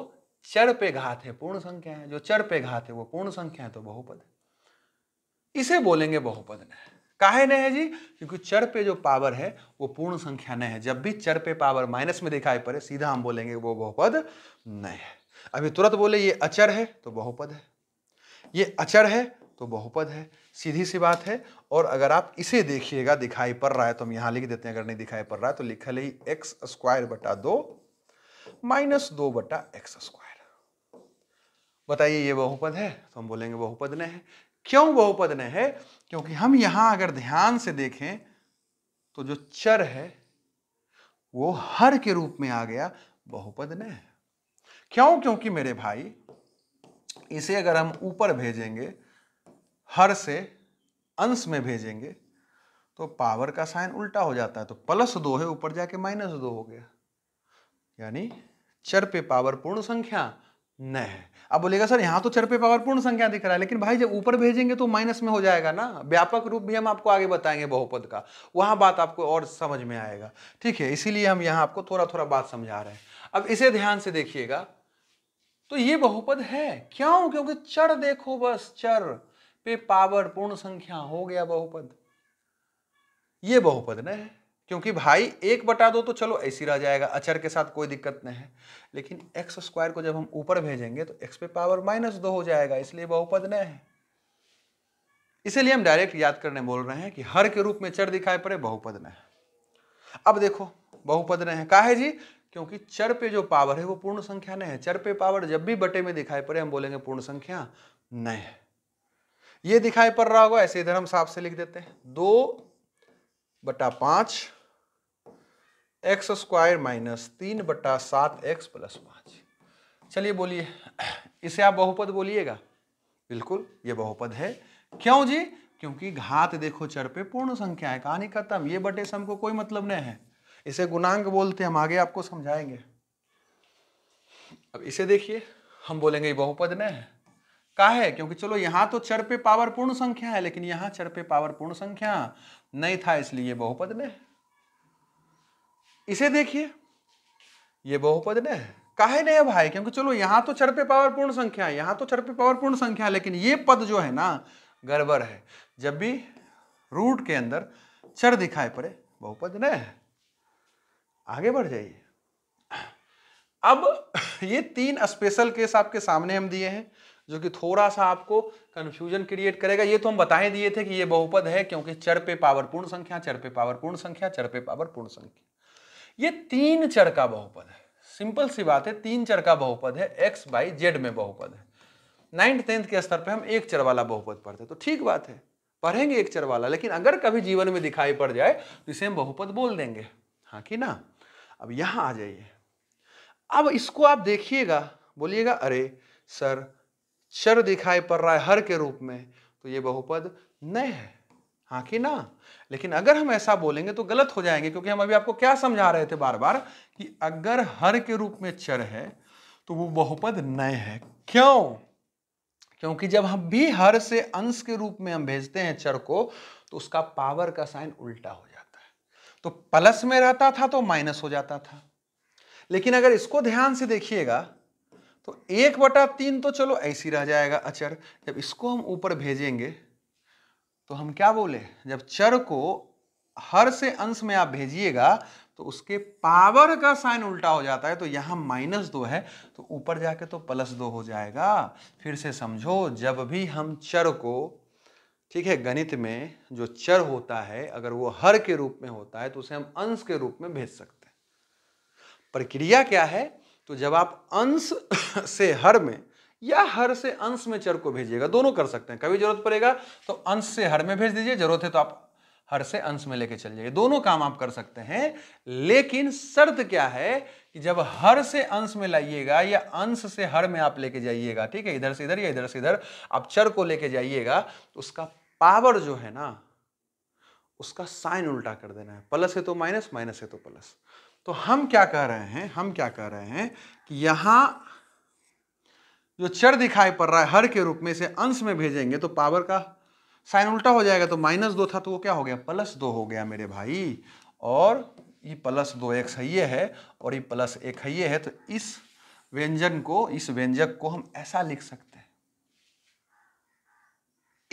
चर पे घात है पूर्ण संख्या है जो चर पे घात है वो पूर्ण संख्या है तो बहुपद है इसे बोलेंगे बहुपद न काहे न है जी क्योंकि चर पे जो पावर है वो पूर्ण संख्या न है जब भी चर पे पावर माइनस में दिखाई पड़े सीधा हम बोलेंगे वो बहुपद न है अभी तुरंत बोले ये अचर है तो बहुपद है ये अचर है तो बहुपद है सीधी सी बात है और अगर आप इसे देखिएगा दिखाई पड़ रहा है तो हम यहां लिख देते हैं अगर नहीं दिखाई पड़ रहा है तो लिखा ली एक्स स्क्वायर बटा दो माइनस दो बटा एक्स स्क्वायर बताइए ये बहुपद है तो हम बोलेंगे बहुपद न है क्यों बहुपद न है क्योंकि हम यहां अगर ध्यान से देखें तो जो चर है वो हर के रूप में आ गया बहुपद न है क्यों क्योंकि मेरे भाई इसे अगर हम ऊपर भेजेंगे हर से अंश में भेजेंगे तो पावर का साइन उल्टा हो जाता है तो प्लस दो है ऊपर जाके माइनस दो हो गया यानी चर पे पावर पूर्ण संख्या न है अब बोलेगा सर यहाँ तो चर पे पावर पूर्ण संख्या दिख रहा है लेकिन भाई जब ऊपर भेजेंगे तो माइनस में हो जाएगा ना व्यापक रूप भी हम आपको आगे बताएंगे बहुपद का वहाँ बात आपको और समझ में आएगा ठीक है इसीलिए हम यहाँ आपको थोड़ा थोड़ा बात समझा रहे हैं अब इसे ध्यान से देखिएगा तो ये बहुपद है क्यों क्योंकि चर देखो बस चर पे पावर पूर्ण संख्या हो गया बहुपद ये बहुपद ना है क्योंकि भाई एक बटा दो तो चलो ऐसी रह जाएगा अचर के साथ कोई दिक्कत नहीं है लेकिन एक्स स्क्वायर को जब हम ऊपर भेजेंगे तो एक्स पे पावर माइनस दो हो जाएगा इसलिए बहुपद नहीं है इसीलिए हम डायरेक्ट याद करने बोल रहे हैं कि हर के रूप में चर दिखाई पड़े बहुपद न है अब देखो बहुपद न है का है जी क्योंकि चर पे जो पावर है वो पूर्ण संख्या नहीं है चर पे पावर जब भी बटे में दिखाई पड़े हम बोलेंगे पूर्ण संख्या नहीं है ये दिखाई पड़ रहा होगा ऐसे इधर हम साफ से लिख देते हैं दो बटा पाँच एक्स स्क्वायर माइनस तीन बटा सात एक्स प्लस पाँच चलिए बोलिए इसे आप बहुपद बोलिएगा बिल्कुल ये बहुपद है क्यों जी क्योंकि घात देखो चर पे पूर्ण संख्या है कहानी खत्म ये बटे सम को कोई मतलब नहीं है इसे गुणांक बोलते हम आगे आपको समझाएंगे अब इसे देखिए हम बोलेंगे ये बहुपद नहीं है का है क्योंकि चलो यहाँ तो चर पे पावर पूर्ण संख्या है लेकिन यहाँ चर पे पावर पूर्ण संख्या नहीं था इसलिए बहुपद में इसे देखिए ये बहुपद में है काहे नहीं है भाई क्योंकि चलो यहाँ तो चर पे पावर पूर्ण संख्या है यहाँ तो चर पे पावर पूर्ण संख्या है लेकिन ये पद जो है ना गड़बड़ है जब भी रूट के अंदर चर दिखाई पड़े बहुपद न है आगे बढ़ जाइए अब ये तीन स्पेशल केस आपके सामने हम दिए हैं जो कि थोड़ा सा आपको कन्फ्यूजन क्रिएट करेगा ये तो हम बताए दिए थे कि ये बहुपद है क्योंकि चर पे पावर पूर्ण संख्या चर पे पावर पूर्ण संख्या चर पे पावर पूर्ण संख्या ये तीन चर का बहुपद है सिंपल सी बात है तीन चर का बहुपद है एक्स बाई जेड में बहुपद है नाइन्थ टेंथ के स्तर पर हम एक चर वाला बहुपद पढ़ते तो ठीक बात है पढ़ेंगे एक चर वाला लेकिन अगर कभी जीवन में दिखाई पड़ जाए तो इसे हम बहुपद बोल देंगे हाँ कि ना अब यहां आ जाइए अब इसको आप देखिएगा बोलिएगा अरे सर शर दिखाई पड़ रहा है हर के रूप में तो ये बहुपद नए है हाँ कि ना लेकिन अगर हम ऐसा बोलेंगे तो गलत हो जाएंगे क्योंकि हम अभी आपको क्या समझा रहे थे बार बार कि अगर हर के रूप में चर है तो वो बहुपद नए है क्यों क्योंकि जब हम भी हर से अंश के रूप में हम भेजते हैं चर को तो उसका पावर का साइन उल्टा हो जाता है तो प्लस में रहता था तो माइनस हो जाता था लेकिन अगर इसको ध्यान से देखिएगा तो एक बटा तीन तो चलो ऐसी रह जाएगा अचर जब इसको हम ऊपर भेजेंगे तो हम क्या बोले जब चर को हर से अंश में आप भेजिएगा तो उसके पावर का साइन उल्टा हो जाता है तो यहाँ माइनस दो है तो ऊपर जाके तो प्लस दो हो जाएगा फिर से समझो जब भी हम चर को ठीक है गणित में जो चर होता है अगर वो हर के रूप में होता है तो उसे हम अंश के रूप में भेज सकते हैं प्रक्रिया क्या है तो जब आप अंश से हर में या हर से अंश में चर को भेजिएगा दोनों कर सकते हैं कभी जरूरत पड़ेगा तो अंश से हर में भेज दीजिए जरूरत है तो आप हर से अंश में लेके चल जाइए दोनों काम आप कर सकते हैं लेकिन शर्त क्या है कि जब हर से अंश में लाइएगा या अंश से हर में आप लेके जाइएगा ठीक है इधर से इधर या इधर से इधर आप चर को लेके जाइएगा तो उसका पावर जो है ना उसका साइन उल्टा कर देना है प्लस है तो माइनस माइनस है तो प्लस तो हम क्या कह रहे हैं हम क्या कह रहे हैं कि यहाँ जो चर दिखाई पड़ रहा है हर के रूप में से अंश में भेजेंगे तो पावर का साइन उल्टा हो जाएगा तो माइनस दो था तो वो क्या हो गया प्लस दो हो गया मेरे भाई और ये प्लस दो एक्स है ये है और ये प्लस एक है ये है तो इस व्यंजन को इस व्यंजक को हम ऐसा लिख सकते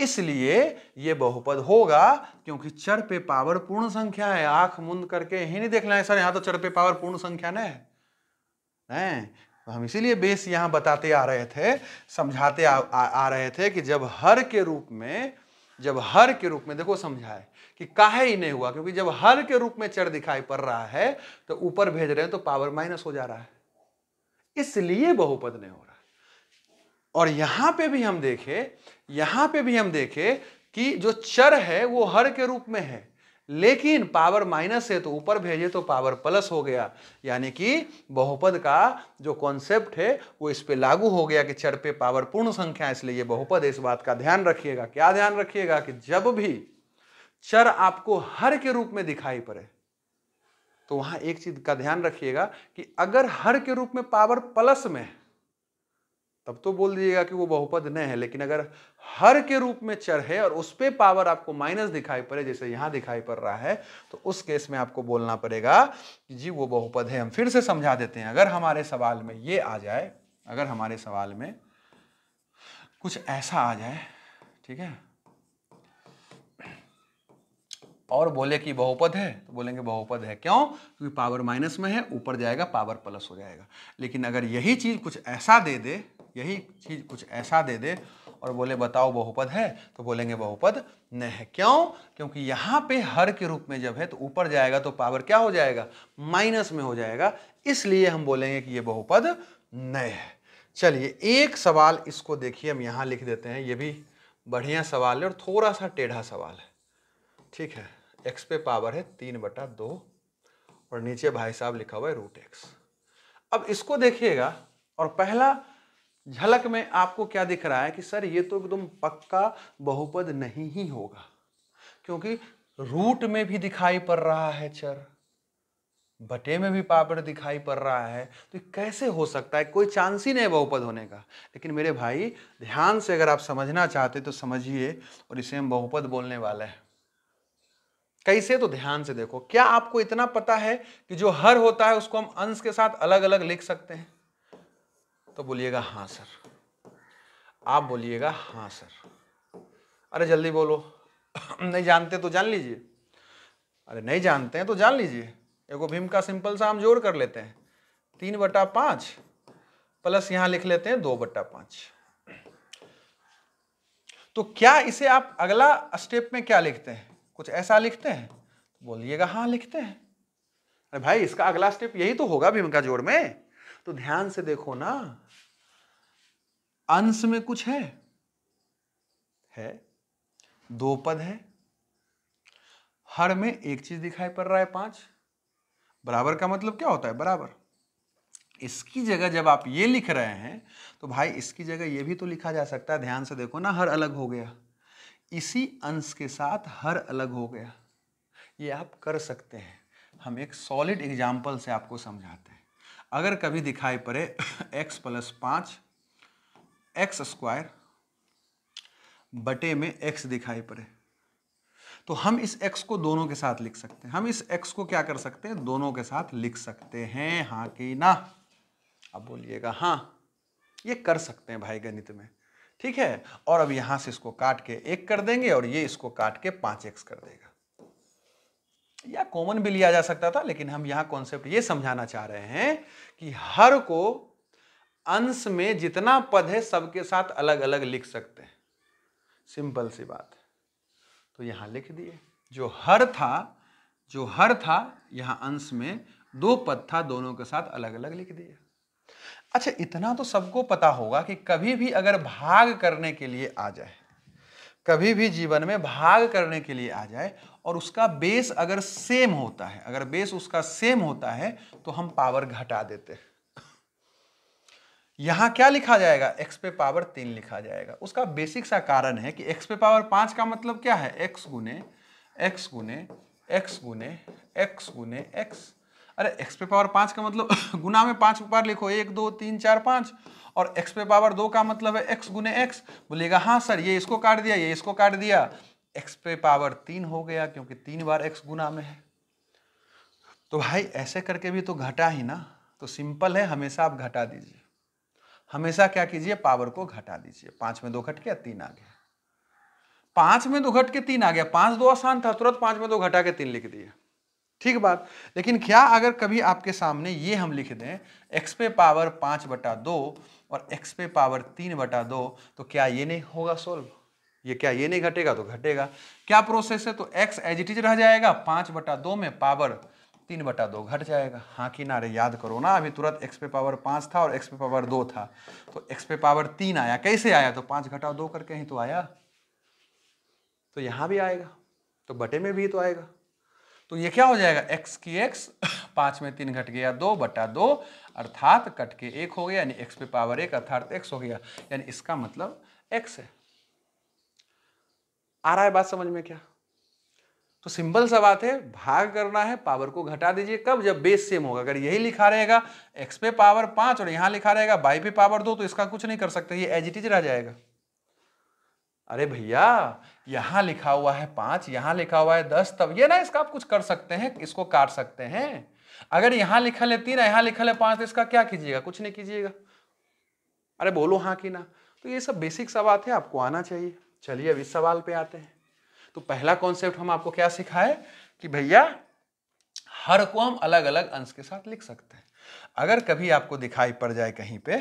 इसलिए ये बहुपद होगा क्योंकि चर पे पावर पूर्ण संख्या है आंख मुंद करके ही नहीं देखना है सर यहां तो चर पे पावर पूर्ण संख्या न है हैं तो हम इसीलिए बेस यहां बताते आ रहे थे समझाते आ, आ, आ रहे थे कि जब हर के रूप में जब हर के रूप में देखो समझाए कि काहे ही नहीं हुआ क्योंकि जब हर के रूप में चर दिखाई पड़ रहा है तो ऊपर भेज रहे हैं तो पावर माइनस हो जा रहा है इसलिए बहुपद नहीं हो रहा और यहां पे भी हम देखें यहां पे भी हम देखें कि जो चर है वो हर के रूप में है लेकिन पावर माइनस है तो ऊपर भेजे तो पावर प्लस हो गया यानी कि बहुपद का जो कॉन्सेप्ट है वो इस पे लागू हो गया कि चर पे पावर पूर्ण संख्या इसलिए ये बहुपद इस बात का ध्यान रखिएगा क्या ध्यान रखिएगा कि जब भी चर आपको हर के रूप में दिखाई पड़े तो वहां एक चीज का ध्यान रखिएगा कि अगर हर के रूप में पावर प्लस में है तब तो बोल दीजिएगा कि वो बहुपद नहीं है लेकिन अगर हर के रूप में चर है और उस पर पावर आपको माइनस दिखाई पड़े जैसे यहां दिखाई पड़ रहा है तो उस केस में आपको बोलना पड़ेगा कि जी वो बहुपद है हम फिर से समझा देते हैं अगर हमारे सवाल में ये आ जाए अगर हमारे सवाल में कुछ ऐसा आ जाए ठीक है और बोले कि बहुपद है तो बोलेंगे बहुपद है क्यों क्योंकि पावर माइनस में है ऊपर जाएगा पावर प्लस हो जाएगा लेकिन अगर यही चीज़ कुछ ऐसा दे दे यही चीज कुछ ऐसा दे दे और बोले बताओ बहुपद है तो बोलेंगे बहुपद न है क्यों क्योंकि यहाँ पे हर के रूप में जब है तो ऊपर जाएगा तो पावर क्या हो जाएगा माइनस में हो जाएगा इसलिए हम बोलेंगे कि ये बहुपद न है चलिए एक सवाल इसको देखिए हम यहाँ लिख देते हैं ये भी बढ़िया सवाल है और थोड़ा सा टेढ़ा सवाल है ठीक है एक्स पे पावर है तीन बटा दो और नीचे भाई साहब लिखा हुआ है रूट एक्स अब इसको देखिएगा और पहला झलक में आपको क्या दिख रहा है कि सर ये तो एकदम पक्का बहुपद नहीं ही होगा क्योंकि रूट में भी दिखाई पड़ रहा है चर बटे में भी पापड़ दिखाई पड़ रहा है तो कैसे हो सकता है कोई चांस ही नहीं बहुपद होने का लेकिन मेरे भाई ध्यान से अगर आप समझना चाहते तो समझिए और इसे हम बहुपद बोलने वाले हैं कैसे तो ध्यान से देखो क्या आपको इतना पता है कि जो हर होता है उसको हम अंश के साथ अलग अलग लिख सकते हैं तो बोलिएगा हाँ सर आप बोलिएगा हाँ सर अरे जल्दी बोलो नहीं जानते तो जान लीजिए अरे नहीं जानते हैं तो जान लीजिए एगो भीम का सिंपल सा हम जोड़ कर लेते हैं तीन बटा पाँच प्लस यहाँ लिख लेते हैं दो बट्टा पाँच तो क्या इसे आप अगला स्टेप में क्या लिखते हैं कुछ ऐसा लिखते हैं तो बोलिएगा हाँ लिखते हैं अरे भाई इसका अगला स्टेप यही तो होगा भीम का जोड़ में तो ध्यान से देखो ना अंश में कुछ है है दो पद है हर में एक चीज दिखाई पड़ रहा है पांच बराबर का मतलब क्या होता है बराबर इसकी जगह जब आप ये लिख रहे हैं तो भाई इसकी जगह ये भी तो लिखा जा सकता है ध्यान से देखो ना हर अलग हो गया इसी अंश के साथ हर अलग हो गया ये आप कर सकते हैं हम एक सॉलिड एग्जाम्पल से आपको समझाते हैं अगर कभी दिखाई पड़े एक्स प्लस पाँच एक्स स्क्वायर बटे में एक्स दिखाई पड़े तो हम इस एक्स को दोनों के साथ लिख सकते हैं हम इस एक्स को क्या कर सकते हैं दोनों के साथ लिख सकते हैं हाँ कि ना अब बोलिएगा हाँ ये कर सकते हैं भाई गणित में ठीक है और अब यहां से इसको काट के एक कर देंगे और ये इसको काट के पांच एक्स कर देगा या कॉमन भी लिया जा सकता था लेकिन हम यहां कॉन्सेप्ट ये समझाना चाह रहे हैं कि हर को अंश में जितना पद है सबके साथ अलग अलग लिख सकते हैं सिंपल सी बात तो यहाँ लिख दिए जो हर था जो हर था यहाँ अंश में दो पद था दोनों के साथ अलग अलग लिख दिया अच्छा इतना तो सबको पता होगा कि कभी भी अगर भाग करने के लिए आ जाए कभी भी जीवन में भाग करने के लिए आ जाए और उसका बेस अगर सेम होता है अगर बेस उसका सेम होता है तो हम पावर घटा देते हैं यहाँ क्या लिखा जाएगा x पे पावर तीन लिखा जाएगा उसका बेसिक सा कारण है कि x पे पावर पाँच का मतलब क्या है x गुने एक्स गुने एक्स गुने एक्स गुने एक्स अरे x पे पावर पाँच का मतलब गुना में पाँच बार लिखो एक दो तीन चार पाँच और x पे पावर दो का मतलब है x गुने एक्स बोलेगा हाँ सर ये इसको काट दिया ये इसको काट दिया x पे पावर तीन हो गया क्योंकि तीन बार x गुना में है तो भाई ऐसे करके भी तो घटा ही ना तो सिंपल है हमेशा आप घटा दीजिए हमेशा क्या कीजिए पावर को घटा दीजिए पांच में दो घट गया तीन आ गया पांच में दो घट के तीन आ गया पांच दो आसान था तुरंत पांच में दो घटा के तीन लिख दिए ठीक बात लेकिन क्या अगर कभी आपके सामने ये हम लिख दें एक्स पे पावर पाँच बटा दो और एक्स पे पावर तीन बटा दो तो क्या ये नहीं होगा सोल्व ये क्या ये नहीं घटेगा तो घटेगा क्या प्रोसेस है तो एक्स एज इट इज रह जाएगा पांच बटा दो में पावर तीन बटा दो घट जाएगा हाँ कि नारे याद करो ना अभी तुरंत एक्स पे पावर पाँच था और एक्स पे पावर दो था तो एक्स पे पावर तीन आया कैसे आया तो पाँच घटा दो करके ही तो आया तो यहाँ भी आएगा तो बटे में भी तो आएगा तो ये क्या हो जाएगा एक्स की एक्स पाँच में तीन घट गया दो बटा दो अर्थात कट के एक हो गया यानी एक्स पे पावर एक अर्थात एक्स हो गया यानी इसका मतलब एक्स है आ रहा है बात समझ में क्या तो सिंपल सा बात है भाग करना है पावर को घटा दीजिए कब जब बेस सेम होगा अगर यही लिखा रहेगा एक्स पे पावर पांच और यहां लिखा रहेगा बाई पे पावर दो तो इसका कुछ नहीं कर सकते ये एज इट इज रह जाएगा अरे भैया यहां लिखा हुआ है पांच यहां लिखा हुआ है दस तब ये ना इसका आप कुछ कर सकते हैं इसको काट सकते हैं अगर यहां लिखा ले तीन यहां लिखा ले पांच तो इसका क्या कीजिएगा कुछ नहीं कीजिएगा अरे बोलो हाँ कि ना तो ये सब बेसिक सवाल है आपको आना चाहिए चलिए अब इस सवाल पे आते हैं तो पहला कॉन्सेप्ट हम आपको क्या सिखाए कि भैया हर को हम अलग अलग अंश के साथ लिख सकते हैं अगर कभी आपको दिखाई पड़ जाए कहीं पे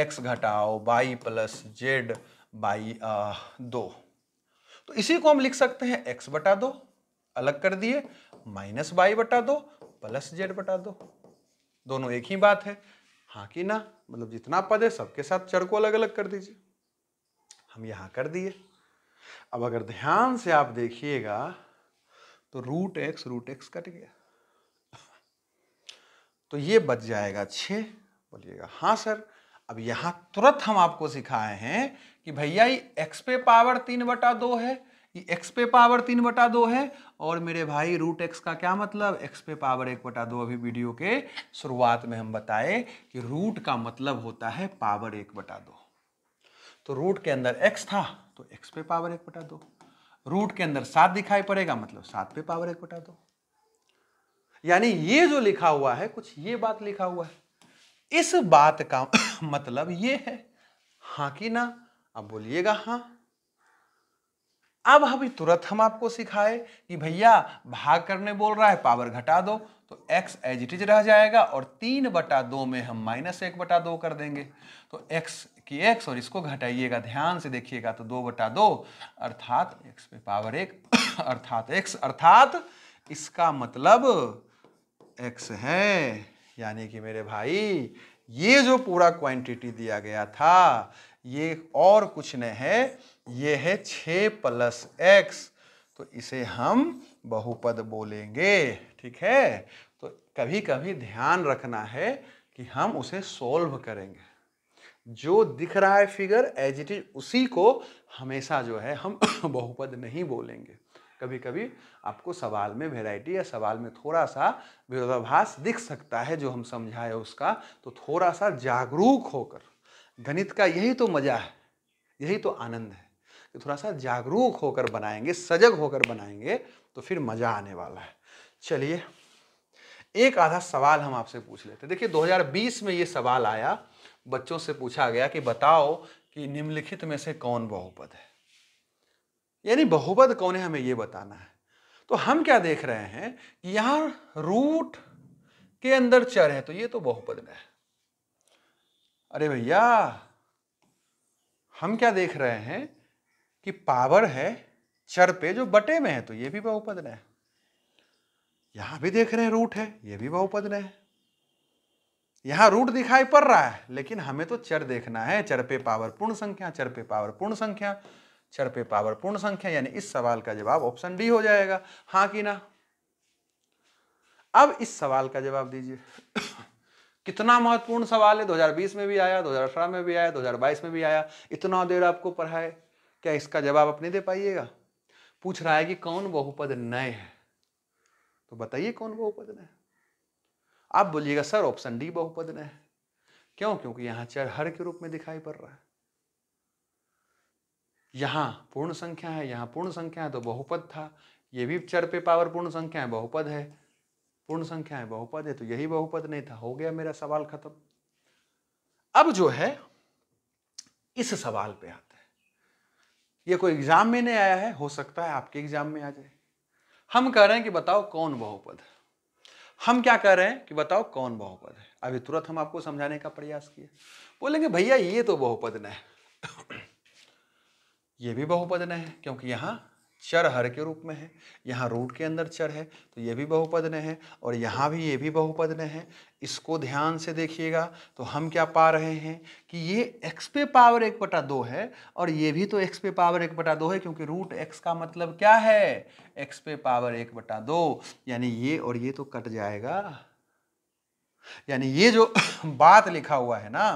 एक्स घटाओ बाई प्लस जेड बाई दो तो इसी को हम लिख सकते हैं एक्स बटा दो अलग कर दिए माइनस बाई बटा दो प्लस जेड बटा दो दोनों एक ही बात है हाँ कि ना मतलब जितना पद है सबके साथ चर को अलग अलग कर दीजिए हम यहां कर दिए अब अगर ध्यान से आप देखिएगा तो root X root X cut गया तो ये बच जाएगा छ बोलिएगा हाँ सर अब यहां तुरंत हम आपको सिखाए हैं कि भैया ये एक्स पे पावर तीन बटा दो है ये एक्स पे पावर तीन बटा दो है और मेरे भाई रूट एक्स का क्या मतलब एक्स पे पावर एक बटा दो अभी वीडियो के शुरुआत में हम बताए कि रूट का मतलब होता है पावर एक बटा दो तो रूट के अंदर एक्स था तो एक्स पे पावर एक बटा दो रूट के अंदर सात दिखाई पड़ेगा मतलब सात पे पावर एक बटा दो यानी ये जो लिखा हुआ है कुछ ये बात लिखा हुआ है इस बात का मतलब ये है हाँ कि ना अब बोलिएगा हाँ अब अभी तुरंत हम आपको सिखाए कि भैया भाग करने बोल रहा है पावर घटा दो तो x एज इट इज रह जाएगा और तीन बटा दो में हम माइनस एक बटा दो कर देंगे तो x की x और इसको घटाइएगा ध्यान से देखिएगा तो दो बटा दो अर्थात x पे पावर एक अर्थात x अर्थात इसका मतलब x है यानी कि मेरे भाई ये जो पूरा क्वांटिटी दिया गया था ये और कुछ नहीं है ये है छ प्लस एक्स तो इसे हम बहुपद बोलेंगे ठीक है कभी कभी ध्यान रखना है कि हम उसे सोल्व करेंगे जो दिख रहा है फिगर एज इट इज उसी को हमेशा जो है हम बहुपद नहीं बोलेंगे कभी कभी आपको सवाल में वेराइटी या सवाल में थोड़ा सा विरोधाभास दिख सकता है जो हम समझाए उसका तो थोड़ा सा जागरूक होकर गणित का यही तो मज़ा है यही तो आनंद है कि थोड़ा सा जागरूक होकर बनाएंगे सजग होकर बनाएंगे तो फिर मज़ा आने वाला है चलिए एक आधा सवाल हम आपसे पूछ लेते हैं देखिए 2020 में ये सवाल आया बच्चों से पूछा गया कि बताओ कि निम्नलिखित में से कौन बहुपद है यानी बहुपद कौन है हमें ये बताना है तो हम क्या देख रहे हैं कि यहाँ रूट के अंदर चर है तो ये तो बहुपद में है अरे भैया हम क्या देख रहे हैं कि पावर है चर पे जो बटे में है तो ये भी बहुपद में है यहां भी देख रहे हैं रूट है ये भी बहुपद में है यहां रूट दिखाई पड़ रहा है लेकिन हमें तो चर देखना है चर पे पावर पूर्ण संख्या चर पे पावर पूर्ण संख्या चर पे पावर पूर्ण संख्या यानी इस सवाल का जवाब ऑप्शन डी हो जाएगा हाँ कि ना अब इस सवाल का जवाब दीजिए कितना महत्वपूर्ण सवाल है 2020 में भी आया 2018 में भी आया 2022 में भी आया इतना देर आपको पढ़ाए क्या इसका जवाब आप नहीं दे पाइएगा पूछ रहा है कि कौन बहुपद नए है तो बताइए कौन बहुपद है आप बोलिएगा सर ऑप्शन डी बहुपद है क्यों क्योंकि यहां चर हर के रूप में दिखाई पड़ रहा है यहां पूर्ण संख्या है यहां पूर्ण संख्या है तो बहुपद था ये भी चर पे पावर पूर्ण संख्या है बहुपद है पूर्ण संख्या है बहुपद है तो यही बहुपद नहीं था हो गया मेरा सवाल खत्म अब जो है इस सवाल पे आता है ये कोई एग्जाम में नहीं आया है हो सकता है आपके एग्जाम में आ जाए हम कह रहे हैं कि बताओ कौन बहुपद है हम क्या कह रहे हैं कि बताओ कौन बहुपद है अभी तुरंत हम आपको समझाने का प्रयास किए बोलेंगे भैया ये तो बहुपद न है ये भी बहुपद न है क्योंकि यहां चर हर के रूप में है यहाँ रूट के अंदर चर है तो ये भी बहुपद ने है और यहाँ भी ये भी बहुपद ने है इसको ध्यान से देखिएगा तो हम क्या पा रहे हैं कि ये एक्स पे पावर एक बटा दो है और ये भी तो एक्स पे पावर एक बटा दो है क्योंकि रूट एक्स का मतलब क्या है एक्स पे पावर एक बटा दो यानी ये और ये तो कट जाएगा यानी ये जो बात लिखा हुआ है ना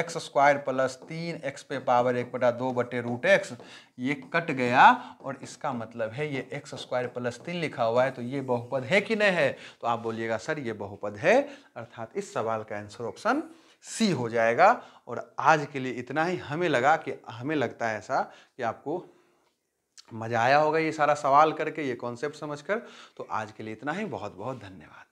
एक्स स्क्वायर प्लस तीन एक्स पे पावर एक बटा दो बटे रूट एक्स ये कट गया और इसका मतलब है ये एक्स स्क्वायर प्लस तीन लिखा हुआ है तो ये बहुपद है कि नहीं है तो आप बोलिएगा सर ये बहुपद है अर्थात इस सवाल का आंसर ऑप्शन सी हो जाएगा और आज के लिए इतना ही हमें लगा कि हमें लगता है ऐसा कि आपको मज़ा आया होगा ये सारा सवाल करके ये कॉन्सेप्ट समझकर तो आज के लिए इतना ही बहुत बहुत धन्यवाद